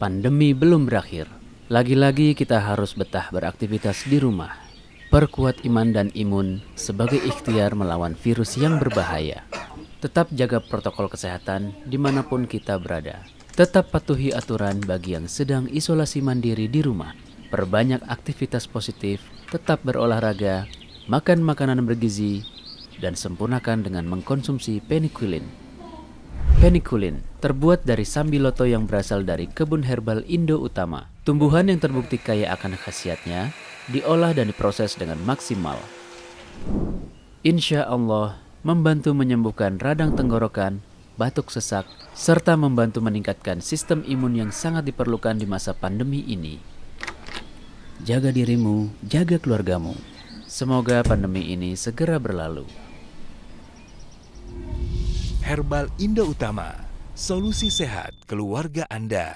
Pandemi belum berakhir. Lagi-lagi kita harus betah beraktivitas di rumah. Perkuat iman dan imun sebagai ikhtiar melawan virus yang berbahaya. Tetap jaga protokol kesehatan dimanapun kita berada. Tetap patuhi aturan bagi yang sedang isolasi mandiri di rumah. Perbanyak aktivitas positif, tetap berolahraga, makan makanan bergizi, dan sempurnakan dengan mengkonsumsi penicillin. Penikulin terbuat dari sambiloto yang berasal dari kebun herbal Indo utama. Tumbuhan yang terbukti kaya akan khasiatnya diolah dan diproses dengan maksimal. Insya Allah membantu menyembuhkan radang tenggorokan, batuk sesak, serta membantu meningkatkan sistem imun yang sangat diperlukan di masa pandemi ini. Jaga dirimu, jaga keluargamu. Semoga pandemi ini segera berlalu herbal Indo Utama, solusi sehat keluarga Anda.